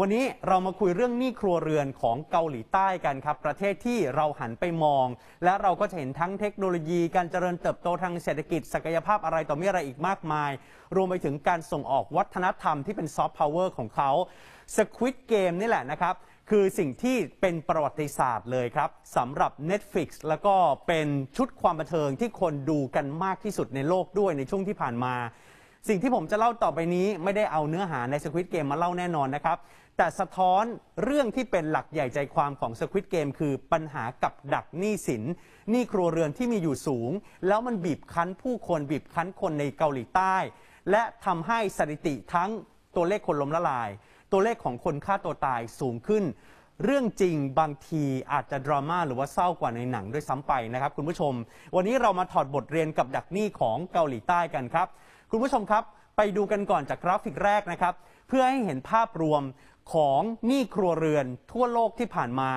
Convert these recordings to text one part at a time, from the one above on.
วันนี้เรามาคุยเรื่องหนี้ครัวเรือนของเกาหลีใต้กันครับ ประเทศที่เราหันไปมอง และเราก็จะเห็นทั้งเทคโนโลยีการเจริญเติบโตทางเศรษฐกิจ ศักยภาพอะไรต่อมีอะไรอีกมากมาย รวมไปถึงการส่งออกวัฒนธรรมที่เป็นซอฟต์พาวเวอร์ของเขาสควิตเกมนี่แหละนะครับ คือสิ่งที่เป็นประวัติศาสตร์เลยครับสำหรับ Netflix แล้วก็เป็นชุดความบันเทิงที่คนดูกันมากที่สุดในโลกด้วยในช่วงที่ผ่านมาสิ่งที่ผมจะเล่าต่อไปนี้ไม่ได้เอาเนื้อหาในสควิตเกมมาเล่าแน่นอนนะครับ แต่สะท้อนเรื่องที่เป็นหลักใหญ่ใจความของสควิตเกมคือปัญหากับดักหนี้สินหนี้ครัวเรือนที่มีอยู่สูง แล้วมันบีบคั้นผู้คนบีบคั้นคนในเกาหลีใต้ และทำให้สถิติทั้งตัวเลขคนล้มละลาย ตัวเลขของคนฆ่าตัวตายสูงขึ้น เรื่องจริงบางทีอาจจะดราม่าหรือว่าเศร้ากว่าในหนังด้วยซ้ำไปนะครับคุณผู้ชม วันนี้เรามาถอดบทเรียนกับดักหนี้ของเกาหลีใต้กันครับคุณผู้ชมครับไปดูกันก่อนจากกราฟิกแรกนะครับ เพื่อให้เห็นภาพรวมของหนี้ครัวเรือนทั่วโลกที่ผ่านมา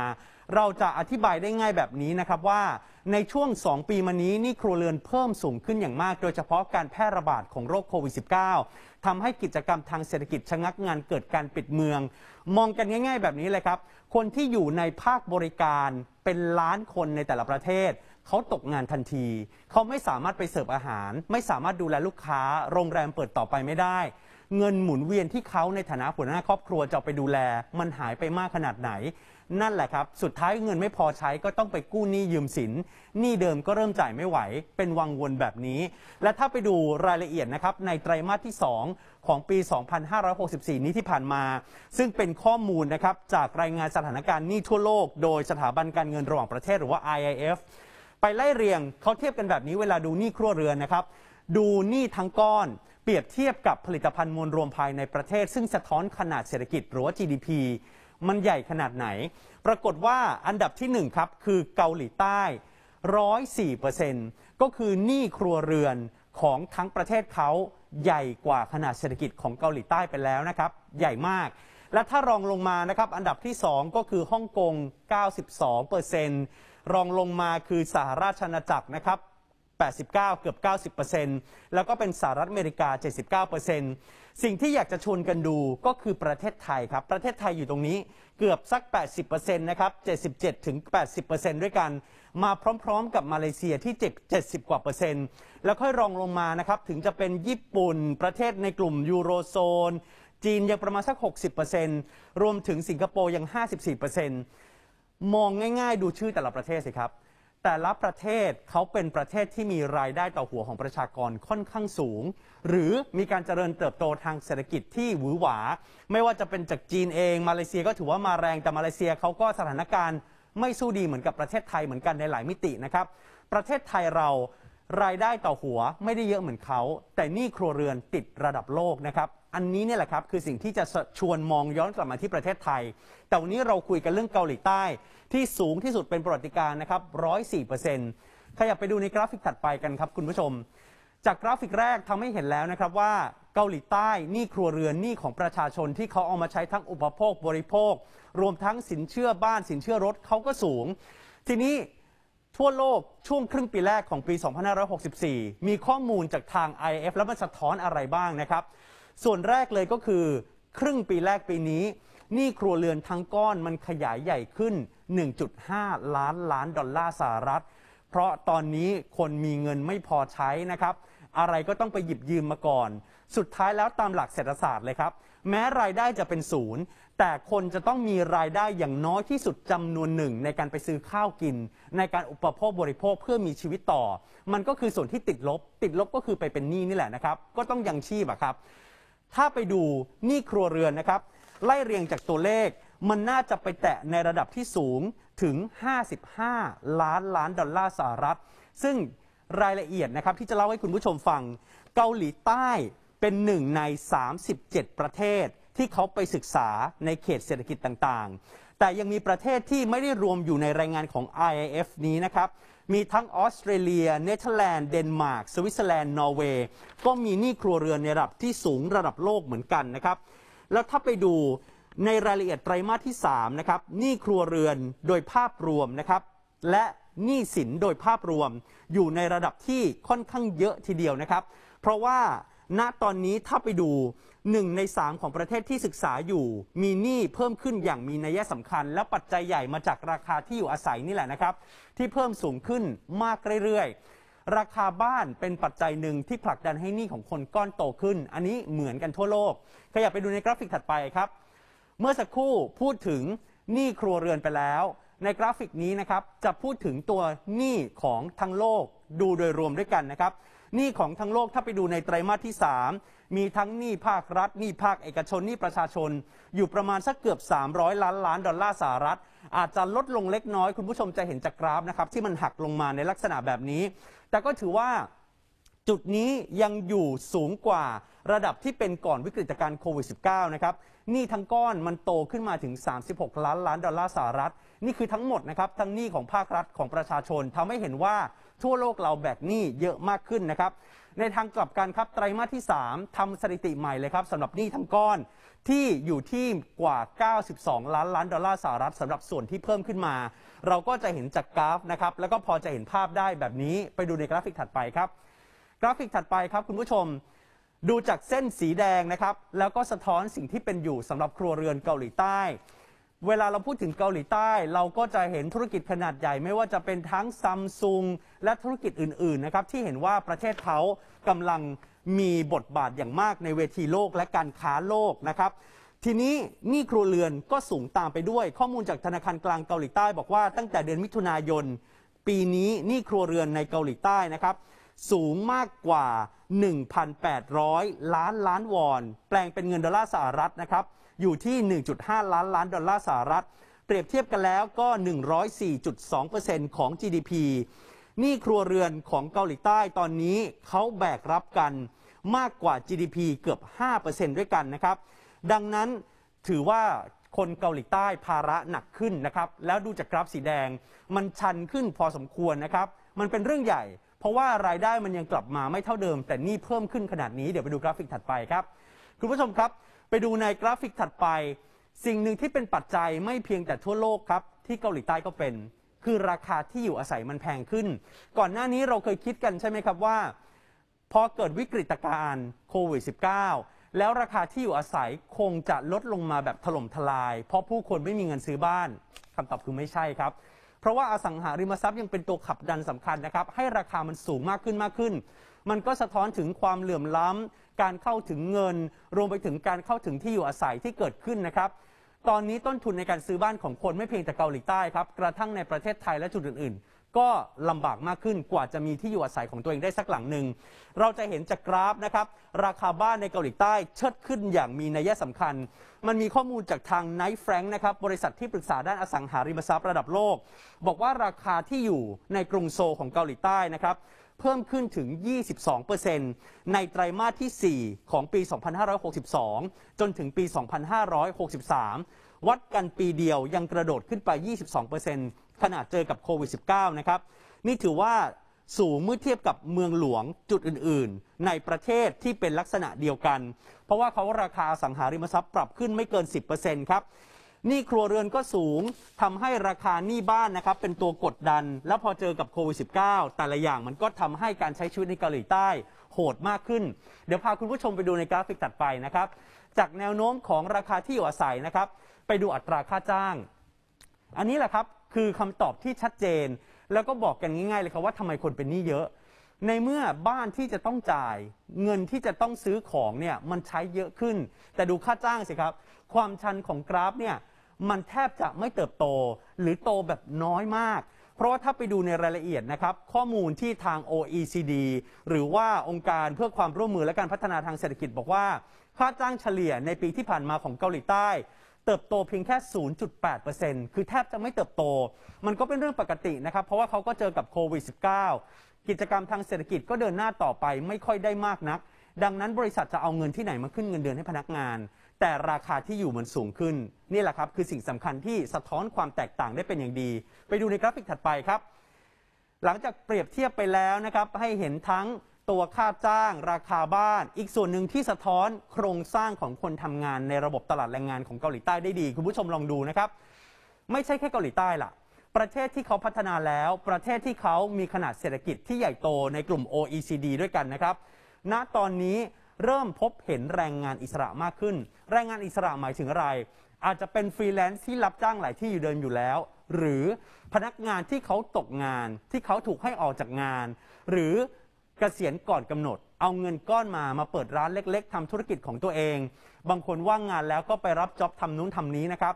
เราจะอธิบายได้ง่ายแบบนี้นะครับว่าในช่วง 2 ปีมานี้หนี้ครัวเรือนเพิ่มสูงขึ้นอย่างมากโดยเฉพาะการแพร่ระบาดของโรคโควิด -19 ทำให้กิจกรรมทางเศรษฐกิจชะงักงานเกิดการปิดเมือง มองกันง่ายๆ แบบนี้เลยครับคนที่อยู่ในภาคบริการเป็นล้านคนในแต่ละประเทศเขาตกงานทันที เขาไม่สามารถไปเสิร์ฟอาหาร ไม่สามารถดูแลลูกค้า โรงแรมเปิดต่อไปไม่ได้ เงินหมุนเวียนที่เขาในฐานะหัวหน้าครอบครัวจะไปดูแล มันหายไปมากขนาดไหน นั่นแหละครับ สุดท้ายเงินไม่พอใช้ก็ต้องไปกู้หนี้ยืมสิน หนี้เดิมก็เริ่มจ่ายไม่ไหว เป็นวังวนแบบนี้ และถ้าไปดูรายละเอียดนะครับในไตรมาสที่2ของปี 2564 นี้ที่ผ่านมา ซึ่งเป็นข้อมูลนะครับจากรายงานสถานการณ์หนี้ทั่วโลก โดยสถาบันการเงินระหว่างประเทศหรือว่า IIF ไปไล่เรียงเขาเทียบกันแบบนี้เวลาดูหนี้ครัวเรือนนะครับ ดูหนี้ทั้งก้อน เปรียบเทียบกับผลิตภัณฑ์มวลรวมภายในประเทศ ซึ่งสะท้อนขนาดเศรษฐกิจหรือว่า GDP มันใหญ่ขนาดไหน ปรากฏว่าอันดับที่1ครับ คือเกาหลีใต้ร้อยสี่เปอร์เซนต์ก็คือหนี้ครัวเรือนของทั้งประเทศเขาใหญ่กว่าขนาดเศรษฐกิจของเกาหลีใต้ไปแล้วนะครับใหญ่มาก และถ้ารองลงมานะครับอันดับที่2ก็คือฮ่องกง92เปอร์เซนต์รองลงมาคือสหราชอาณาจักรนะครับ 89 เกือบ 90%เเปอร์์ซ็นตแล้วก็เป็นสหรัฐอเมริกา 79%เเปอร์์ซ็นตสิ่งที่อยากจะชวนกันดูก็คือประเทศไทยครับ ประเทศไทยอยู่ตรงนี้เกือบสัก 80%เเปอร์ซ็นต์นะครับ 77ถึง80%เเปอร์์ซ็นตด้วยกัน มาพร้อมๆกับมาเลเซียที่70กว่าเปอร์เซ็นต์ แล้วค่อยรองลงมานะครับ ถึงจะเป็นญี่ปุ่น ประเทศในกลุ่มยูโรโซน จีนยังประมาณสัก 60%เปอร์์เซ็นตรวมถึงสิงคโปร์ยัง54%เเปอร์์ซ็นตมองง่าย ๆดูชื่อแต่ละประเทศสิครับ แต่ละประเทศเขาเป็นประเทศที่มีรายได้ต่อหัวของประชากรค่อนข้างสูง หรือมีการเจริญเติบโตทางเศรษฐกิจที่หวือหวาไม่ว่าจะเป็นจากจีนเอง มาเลเซียก็ถือว่ามาแรงแต่มาเลเซียเขาก็สถานการณ์ ไม่สู้ดีเหมือนกับประเทศไทยเหมือนกันในหลายมิตินะครับ ประเทศไทยเรารายได้ต่อหัวไม่ได้เยอะเหมือนเขาแต่นี่ครัวเรือนติดระดับโลกนะครับอันนี้เนี่ยแหละครับคือสิ่งที่จะชวนมองย้อนกลับมาที่ประเทศไทย แต่วันนี้เราคุยกันเรื่องเกาหลีใต้ ที่สูงที่สุดเป็นประวัติการ นะครับร้อยสี่เปอร์เซ็นต์ขยับไปดูในกราฟิกถัดไปกันครับคุณผู้ชม จากกราฟิกแรกทำให้เห็นแล้วนะครับว่าเกาหลีใต้หนี้ครัวเรือนหนี้ของประชาชนที่เขาเอามาใช้ทั้งอุปโภค บริโภค รวมทั้งสินเชื่อบ้านสินเชื่อรถเขาก็สูง ทีนี้ทั่วโลกช่วงครึ่งปีแรกของปี2564 มีข้อมูลจากทาง IF แล้วมันสะท้อนอะไรบ้างนะครับส่วนแรกเลยก็คือ ครึ่งปีแรกปีนี้หนี้ครัวเรือนทั้งก้อนมันขยายใหญ่ขึ้น 1.5 ล้านล้านดอลลาร์สหรัฐ เพราะตอนนี้คนมีเงินไม่พอใช้นะครับ อะไรก็ต้องไปหยิบยืมมาก่อน สุดท้ายแล้วตามหลักเศรษฐศาสตร์เลยครับ แม้รายได้จะเป็นศูนย์แต่คนจะต้องมีรายได้อย่างน้อยที่สุดจำนวนหนึ่งในการไปซื้อข้าวกิน ในการอุปโภคบริโภคเพื่อมีชีวิตต่อ มันก็คือส่วนที่ติดลบ ติดลบก็คือไปเป็นหนี้นี่แหละนะครับ ก็ต้องยังชีพอะครับถ้าไปดูหนี้ครัวเรือนนะครับ ไล่เรียงจากตัวเลขมันน่าจะไปแตะในระดับที่สูงถึง 55 ล้านล้านดอลลาร์สหรัฐซึ่งรายละเอียดนะครับที่จะเล่าให้คุณผู้ชมฟังเกาหลีใต้เป็นหนึ่งใน 37 ประเทศที่เขาไปศึกษาในเขตเศรษฐกิจต่างๆ แต่ยังมีประเทศที่ไม่ได้รวมอยู่ในรายงานของ IIF นี้นะครับมีทั้งออสเตรเลียเนเธอร์แลนด์เดนมาร์กสวิตเซอร์แลนด์ นอร์เวย์ก็มีหนี้ครัวเรือนในระดับที่สูงระดับโลกเหมือนกันนะครับ แล้วถ้าไปดูในรายละเอียดไตรมาสที่ 3 นะครับ หนี้ครัวเรือนโดยภาพรวมนะครับ และหนี้สินโดยภาพรวมอยู่ในระดับที่ค่อนข้างเยอะทีเดียวนะครับ เพราะว่าณตอนนี้ถ้าไปดูหนึ่งในสามของประเทศที่ศึกษาอยู่ มีหนี้เพิ่มขึ้นอย่างมีนัยสำคัญและปัจจัยใหญ่มาจากราคาที่อยู่อาศัยนี่แหละนะครับ ที่เพิ่มสูงขึ้นมากเรื่อยๆ ราคาบ้านเป็นปัจจัยหนึ่งที่ผลักดันให้หนี้ของคนก้อนโตขึ้น อันนี้เหมือนกันทั่วโลก ขยับไปดูในกราฟิกถัดไปครับ เมื่อสักครู่พูดถึงหนี้ครัวเรือนไปแล้ว ในกราฟิกนี้นะครับจะพูดถึงตัวหนี้ของทั้งโลกดูโดยรวมด้วยกันนะครับหนี้ของทั้งโลกถ้าไปดูในไตรมาสที่ 3 มีทั้งหนี้ภาครัฐ หนี้ภาคเอกชน หนี้ประชาชน อยู่ประมาณสักเกือบ 300 ล้านล้านดอลลาร์สหรัฐ อาจจะลดลงเล็กน้อยคุณผู้ชมจะเห็นจากกราฟนะครับที่มันหักลงมาในลักษณะแบบนี้ แต่ก็ถือว่า จุดนี้ยังอยู่สูงกว่าระดับที่เป็นก่อนวิกฤตการโควิด -19 นะครับหนี้ทั้งก้อนมันโตขึ้นมาถึง 36ล้านล้านดอลลาร์สหรัฐนี่คือทั้งหมดนะครับทั้งหนี้ของภาครัฐของประชาชนทำให้เห็นว่าทั่วโลกเราแบกหนี้เยอะมากขึ้นนะครับ ในทางกลับกันครับไตรมาสที่ 3 ทำสถิติใหม่เลยครับสำหรับหนี้ทั้งก้อนที่อยู่ที่กว่า 92 ล้านล้านดอลลาร์สหรัฐสำหรับส่วนที่เพิ่มขึ้นมา เราก็จะเห็นจากกราฟนะครับแล้วก็พอจะเห็นภาพได้แบบนี้ไปดูในกราฟิกถัดไปครับกราฟิกถัดไปครับ คุณผู้ชมดูจากเส้นสีแดงนะครับแล้วก็สะท้อนสิ่งที่เป็นอยู่สำหรับครัวเรือนเกาหลีใต้เวลาเราพูดถึงเกาหลีใต้ เราก็จะเห็นธุรกิจขนาดใหญ่ไม่ว่าจะเป็นทั้งซัมซุงและธุรกิจอื่นๆนะครับที่เห็นว่าประเทศเขากำลังมีบทบาทอย่างมากในเวทีโลกและการค้าโลกนะครับทีนี้หนี้ครัวเรือนก็สูงตามไปด้วย ข้อมูลจากธนาคารกลางเกาหลีใต้ บอกว่าตั้งแต่เดือนมิถุนายน ปีนี้หนี้ครัวเรือนในเกาหลีใต้นะครับ สูงมากกว่า 1,800 ล้านล้านวอน แปลงเป็นเงินดอลลาร์สหรัฐนะครับอยู่ที่ 1.5 ล้านล้านดอลลาร์สหรัฐ เปรียบเทียบกันแล้วก็ 104.2%ของ GDP นี่ครัวเรือนของเกาหลีใต้ตอนนี้เขาแบกรับกันมากกว่า GDP เกือบ 5%ด้วยกันนะครับ ดังนั้นถือว่าคนเกาหลีใต้ภาระหนักขึ้นนะครับ แล้วดูจากกราฟสีแดงมันชันขึ้นพอสมควรนะครับ มันเป็นเรื่องใหญ่ เพราะว่ารายได้มันยังกลับมาไม่เท่าเดิม แต่นี่เพิ่มขึ้นขนาดนี้เดี๋ยวไปดูกราฟิกถัดไปครับคุณผู้ชมครับไปดูในกราฟิกถัดไป สิ่งหนึ่งที่เป็นปัจจัยไม่เพียงแต่ทั่วโลกครับ ที่เกาหลีใต้ก็เป็น คือราคาที่อยู่อาศัยมันแพงขึ้น ก่อนหน้านี้เราเคยคิดกันใช่ไหมครับว่าพอเกิดวิกฤตการณ์โควิด -19 แล้วราคาที่อยู่อาศัยคงจะลดลงมาแบบถล่มทลาย เพราะผู้คนไม่มีเงินซื้อบ้านคำตอบคือไม่ใช่ครับเพราะว่าอสังหาริมทรัพย์ยังเป็นตัวขับดันสำคัญนะครับให้ราคามันสูงมากขึ้นมากขึ้น มันก็สะท้อนถึงความเหลื่อมล้ำ การเข้าถึงเงิน รวมไปถึงการเข้าถึงที่อยู่อาศัยที่เกิดขึ้นนะครับตอนนี้ต้นทุนในการซื้อบ้านของคนไม่เพียงแต่เกาหลีใต้ครับกระทั่งในประเทศไทยและจุดอื่นๆก็ลำบากมากขึ้นกว่าจะมีที่อยู่อาศัยของตัวเองได้สักหลังหนึ่ง เราจะเห็นจากกราฟนะครับราคาบ้านในเกาหลีใต้เชิดขึ้นอย่างมีนัยสำคัญ มันมีข้อมูลจากทางไนท์แฟรงค์นะครับบริษัทที่ปรึกษาด้านอสังหาริมทรัพย์ระดับโลก บอกว่าราคาที่อยู่ในกรุงโซลของเกาหลีใต้นะครับเพิ่มขึ้นถึง 22%ในไตรมาสที่ 4 ของปี 2562 จนถึงปี 2563 วัดกันปีเดียวยังกระโดดขึ้นไป 22%ขณะเจอกับโควิด -19 นะครับนี่ถือว่าสูงเมื่อเทียบกับเมืองหลวงจุดอื่นๆ ในประเทศที่เป็นลักษณะเดียวกัน เพราะว่าเขาราคาสังหาริมทรัพย์ปรับขึ้นไม่เกิน 10%ครับนี่ครัวเรือนก็สูงทำให้ราคาหนี้บ้านนะครับ เป็นตัวกดดันแล้วพอเจอกับโควิด -19 แต่ละอย่างมันก็ทำให้การใช้ชีวิตในเกาหลีใต้โหดมากขึ้น เดี๋ยวพาคุณผู้ชมไปดูในกราฟิกตัดไปนะครับ จากแนวโน้มของราคาที่อยู่อาศัยนะครับ ไปดูอัตราค่าจ้าง อันนี้แหละครับคือคำตอบที่ชัดเจนแล้วก็บอกกันง่ายๆเลยครับว่าทำไมคนเป็นหนี้เยอะ ในเมื่อบ้านที่จะต้องจ่ายเงินที่จะต้องซื้อของเนี่ยมันใช้เยอะขึ้น แต่ดูค่าจ้างสิครับความชันของกราฟเนี่ยมันแทบจะไม่เติบโตหรือโตแบบน้อยมาก เพราะว่าถ้าไปดูในรายละเอียดนะครับ ข้อมูลที่ทาง OECD หรือว่าองค์การเพื่อความร่วมมือและการพัฒนาทางเศรษฐกิจ บอกว่า ค่าจ้างเฉลี่ยในปีที่ผ่านมาของเกาหลีใต้เติบโตเพียงแค่ 0.8%คือแทบจะไม่เติบโต มันก็เป็นเรื่องปกตินะครับ เพราะว่าเขาก็เจอกับโควิด -19 กิจกรรมทางเศรษฐกิจก็เดินหน้าต่อไปไม่ค่อยได้มากนัก ดังนั้นบริษัทจะเอาเงินที่ไหนมาขึ้นเงินเดือนให้พนักงาน แต่ราคาที่อยู่มันสูงขึ้น นี่แหละครับคือสิ่งสำคัญที่สะท้อนความแตกต่างได้เป็นอย่างดี ไปดูในกราฟิกถัดไปครับ หลังจากเปรียบเทียบไปแล้วนะครับให้เห็นทั้งตัวค่าจ้าง ราคาบ้าน อีกส่วนหนึ่งที่สะท้อนโครงสร้างของคนทำงานในระบบตลาดแรงงานของเกาหลีใต้ได้ดี คุณผู้ชมลองดูนะครับ ไม่ใช่แค่เกาหลีใต้ล่ะ ประเทศที่เขาพัฒนาแล้ว ประเทศที่เขามีขนาดเศรษฐกิจที่ใหญ่โตในกลุ่ม OECD ด้วยกันนะครับณตอนนี้เริ่มพบเห็นแรงงานอิสระมากขึ้น แรงงานอิสระหมายถึงอะไร อาจจะเป็นฟรีแลนซ์ที่รับจ้างหลายที่อยู่เดิมอยู่แล้ว หรือพนักงานที่เขาตกงานที่เขาถูกให้ออกจากงาน หรือเกษียณก่อนกำหนด เอาเงินก้อนมามาเปิดร้านเล็ก ๆ ทำธุรกิจของตัวเอง บางคนว่างงานแล้วก็ไปรับจ็อบทำนู้นทำนี้นะครับ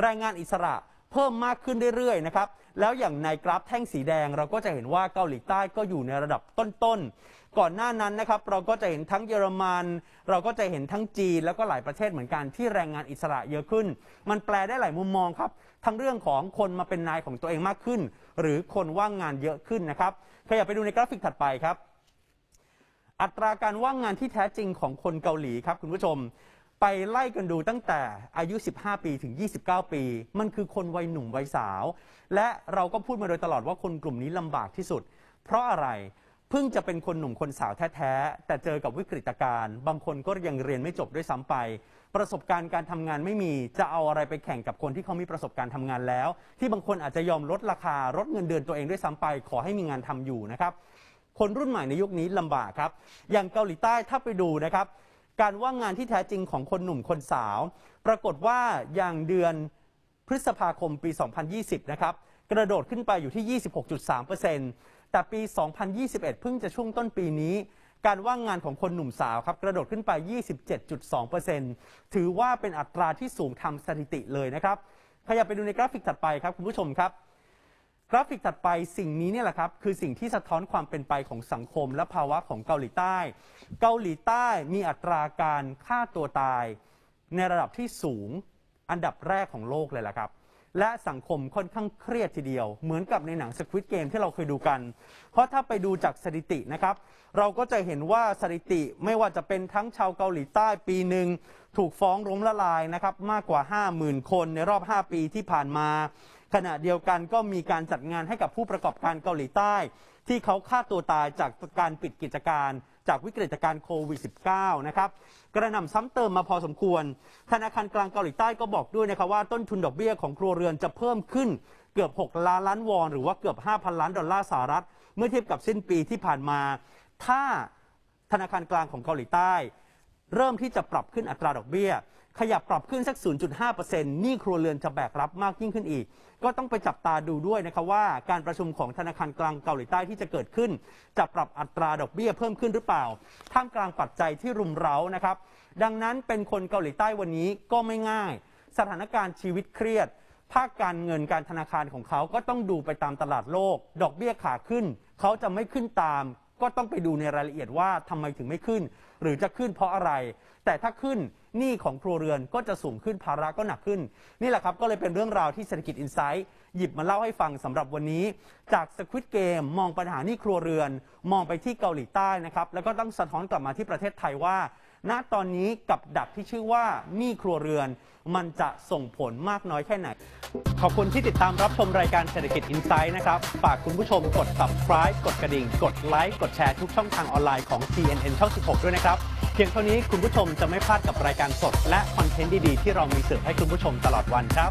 แรงงานอิสระเพิ่มมากขึ้นเรื่อยๆนะครับแล้วอย่างในกราฟแท่งสีแดงเราก็จะเห็นว่าเกาหลีใต้ก็อยู่ในระดับต้นๆก่อนหน้านั้นนะครับเราก็จะเห็นทั้งเยอรมันเราก็จะเห็นทั้งจีนแล้วก็หลายประเทศเหมือนกันที่แรงงานอิสระเยอะขึ้น มันแปลได้หลายมุมมองครับทั้งเรื่องของคนมาเป็นนายของตัวเองมากขึ้น หรือคนว่างงานเยอะขึ้นนะครับ ขยับไปดูในกราฟิกถัดไปครับอัตราการว่างงานที่แท้จริงของคนเกาหลีครับคุณผู้ชม ไปไล่กันดูตั้งแต่อายุ 15 ปีถึง 29 ปี มันคือคนวัยหนุ่มวัยสาว และเราก็พูดมาโดยตลอดว่าคนกลุ่มนี้ลำบากที่สุด เพราะอะไรเพิ่งจะเป็นคนหนุ่มคนสาวแท้ ๆ แต่เจอกับวิกฤตการณ์บางคนก็ยังเรียนไม่จบด้วยซ้ำไป ประสบการณ์การทำงานไม่มีจะเอาอะไรไปแข่งกับคนที่เขามีประสบการณ์ทำงานแล้ว ที่บางคนอาจจะยอมลดราคาลดเงินเดือนตัวเองด้วยซ้ำไปขอให้มีงานทำอยู่นะครับคนรุ่นใหม่ในยุคนี้ลำบากครับ อย่างเกาหลีใต้ถ้าไปดูนะครับ การว่างงานที่แท้จริงของคนหนุ่มคนสาว ปรากฏว่าอย่างเดือนพฤษภาคมปี 2020 นะครับ กระโดดขึ้นไปอยู่ที่ 26.3%แต่ปี 2021 เพิ่งจะช่วงต้นปีนี้ การว่างงานของคนหนุ่มสาวครับ กระโดดขึ้นไป 27.2%ถือว่าเป็นอัตราที่สูงทำสถิติเลยนะครับ ขยับไปดูในกราฟิกถัดไปครับคุณผู้ชมครับกราฟิกถัดไปสิ่งนี้เนี่ยแหละครับคือสิ่งที่สะท้อนความเป็นไปของสังคมและภาวะของเกาหลีใต้ เกาหลีใต้มีอัตราการฆ่าตัวตายในระดับที่สูงอันดับแรกของโลกเลยแหละครับและสังคมค่อนข้างเครียดทีเดียวเหมือนกับในหนังสควิตเกมที่เราเคยดูกัน เพราะถ้าไปดูจากสถิตินะครับ เราก็จะเห็นว่าสถิติไม่ว่าจะเป็นทั้งชาวเกาหลีใต้ปีหนึ่งถูกฟ้องล้มละลายนะครับมากกว่า 50,000 คนในรอบ 5 ปีที่ผ่านมาขณะเดียวกันก็มีการจัดงานให้กับผู้ประกอบการเกาหลีใต้ ที่เขาฆ่าตัวตายจากการปิดกิจการจากวิกฤตการโควิด -19 นะครับกระหน่ำซ้ำเติมมาพอสมควร ธนาคารกลางเกาหลีใต้ก็บอกด้วยนะครับว่าต้นทุนดอกเบี้ยของครัวเรือนจะเพิ่มขึ้นเกือบ 6 ล้านล้านวอนหรือว่าเกือบ 5,000 ล้านดอลลาร์สหรัฐ เมื่อเทียบกับสิ้นปีที่ผ่านมา ถ้าธนาคารกลางของเกาหลีใต้ เริ่มที่จะปรับขึ้นอัตราดอกเบี้ยขยับปรับขึ้นสัก 0.5%นี่ครัวเรือนจะแบกรับมากยิ่งขึ้นอีก ก็ต้องไปจับตาดูด้วยนะครับว่า การประชุมของธนาคารกลางเกาหลีใต้ที่จะเกิดขึ้นจะปรับอัตราดอกเบี้ยเพิ่มขึ้นหรือเปล่า ท่ามกลางปัจจัยที่รุมเร้านะครับ ดังนั้นเป็นคนเกาหลีใต้วันนี้ก็ไม่ง่าย สถานการณ์ชีวิตเครียดภาคการเงินการธนาคารของเขาก็ต้องดูไปตามตลาดโลก ดอกเบี้ยขาขึ้น เขาจะไม่ขึ้นตาม ก็ต้องไปดูในรายละเอียดว่าทำไมถึงไม่ขึ้น หรือจะขึ้นเพราะอะไร แต่ถ้าขึ้นหนี้ของครัวเรือนก็จะสูงขึ้นภาระก็หนักขึ้น นี่แหละครับก็เลยเป็นเรื่องราวที่เศรษฐกิจอินไซต์หยิบมาเล่าให้ฟังสำหรับวันนี้ จากสควิตเกมมองปัญหาหนี้ครัวเรือน มองไปที่เกาหลีใต้นะครับ แล้วก็ต้องสะท้อนกลับมาที่ประเทศไทยว่าณตอนนี้กับดักที่ชื่อว่าหนี้ครัวเรือนมันจะส่งผลมากน้อยแค่ไหน ขอบคุณที่ติดตามรับชมรายการเศรษฐกิจอินไซด์นะครับ ฝากคุณผู้ชมกด subscribe กดกระดิ่ง กดไลค์ กดแชร์ทุกช่องทางออนไลน์ของ CNN ช่อง 16 ด้วยนะครับ เพียงเท่านี้คุณผู้ชมจะไม่พลาดกับรายการสด และคอนเทนต์ดีๆที่เรามีเสิร์ฟให้คุณผู้ชมตลอดวันครับ